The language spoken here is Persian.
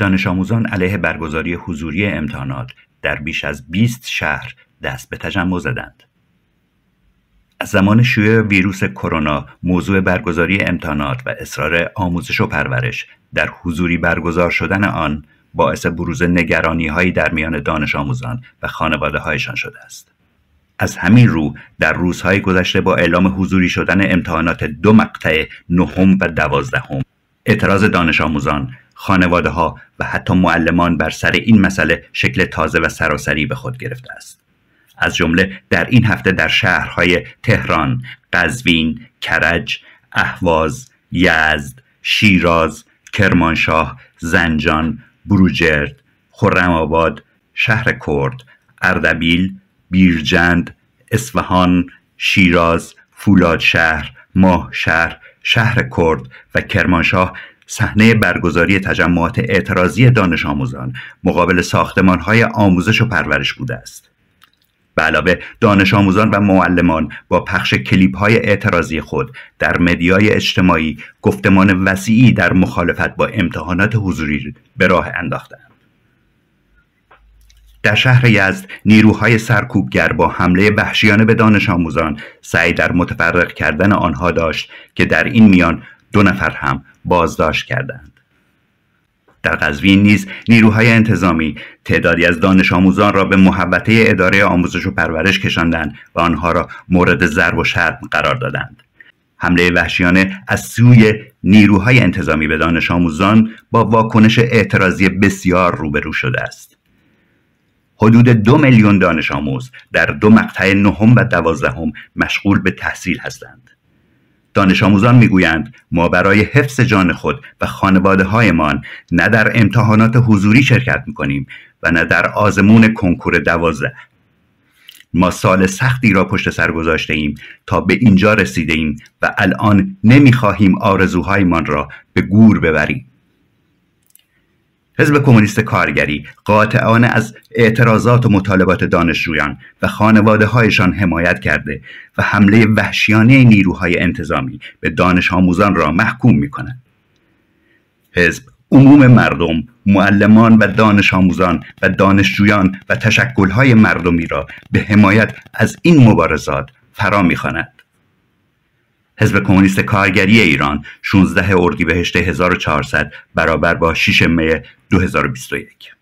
دانش آموزان علیه برگزاری حضوری امتحانات در بیش از 20 شهر دست به تجمع زدند. از زمان شیوع ویروس کرونا موضوع برگزاری امتحانات و اصرار آموزش و پرورش در حضوری برگزار شدن آن باعث بروز نگرانی هایی در میان دانش آموزان و خانواده هایشان شده است. از همین رو در روزهای گذشته با اعلام حضوری شدن امتحانات دو مقطع نهم و دوازدهم اعتراض دانش آموزان خانواده ها و حتی معلمان بر سر این مسئله شکل تازه و سراسری به خود گرفته است از جمله در این هفته در شهرهای تهران، قزوین، کرج، اهواز، یزد، شیراز، کرمانشاه، زنجان، بروجرد، خرمآباد، شهر کرد، اردبیل، بیرجند، اصفهان، شیراز، فولادشهر، ماهشهر، شهر کرد و کرمانشاه صحنه برگزاری تجمعات اعتراضی دانش آموزان مقابل های آموزش و پرورش بوده است به علاوه دانش آموزان و معلمان با پخش کلیپ های اعتراضی خود در مدیای اجتماعی گفتمان وسیعی در مخالفت با امتحانات حضوری به راه انداختند در شهر یزد نیروهای سرکوبگر با حمله وحشیانه به دانش آموزان سعی در متفرق کردن آنها داشت که در این میان دو نفر هم بازداشت کردند در قزوین نیز نیروهای انتظامی تعدادی از دانش آموزان را به محبته اداره آموزش و پرورش کشاندند و آنها را مورد ضرب و شتم قرار دادند حمله وحشیانه از سوی نیروهای انتظامی به دانش آموزان با واکنش اعتراضی بسیار روبرو شده است حدود دو میلیون دانش آموز در دو مقطع نهم و دوازدهم مشغول به تحصیل هستند دانش آموزان میگویند ما برای حفظ جان خود و خانواده هایمان نه در امتحانات حضوری شرکت می کنیم و نه در آزمون کنکور دوازده ما سال سختی را پشت سر گذاشته ایم تا به اینجا رسیده ایم و الان نمی خواهیم آرزوهایمان را به گور ببریم حزب کمونیست کارگری قاطعانه از اعتراضات و مطالبات دانشجویان و خانواده هایشان حمایت کرده و حمله وحشیانه نیروهای انتظامی به دانش آموزان را محکوم می کند. حزب عموم مردم، معلمان و دانش آموزان و دانشجویان و تشکلهای مردمی را به حمایت از این مبارزات فرا میخواند. حزب کمونیست کارگری ایران 16 اردیبهشت 1400 برابر با 6 می 2021